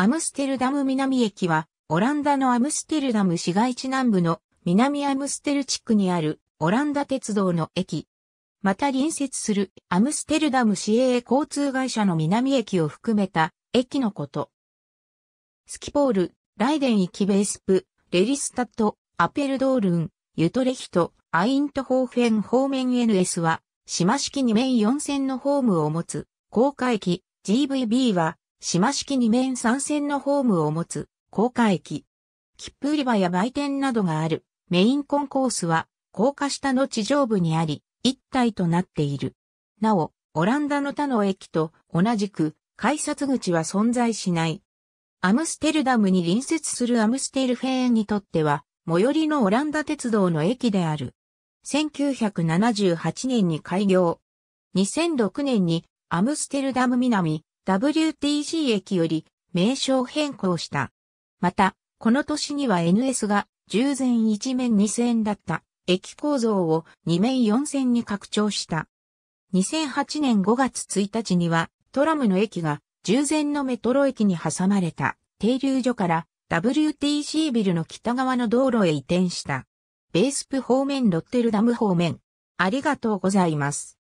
アムステルダム南駅は、オランダのアムステルダム市街地南部の南アムステル地区にあるオランダ鉄道の駅。また隣接するアムステルダム市営交通会社の南駅を含めた駅のこと。スキポール、ライデン行きベースプ、レリスタット、アペルドールン、ユトレヒト、アイントホーフェン方面 NS は、島式2面4線のホームを持つ、高架駅 GVB は、島式2面3線のホームを持つ、高架駅。切符売り場や売店などがある、メインコンコースは、高架下の地上部にあり、一体となっている。なお、オランダの他の駅と同じく、改札口は存在しない。アムステルダムに隣接するアムステルフェーンにとっては、最寄りのオランダ鉄道の駅である。1978年に開業。2006年にアムステルダム南 WTC 駅より名称変更した。また、この年には NS が従前1面2線だった駅構造を2面4線に拡張した。2008年5月1日にはトラムの駅が従前のメトロ駅に挟まれた停留所から WTC ビルの北側の道路へ移転した。ベースプ方面ロッテルダム方面。ありがとうございます。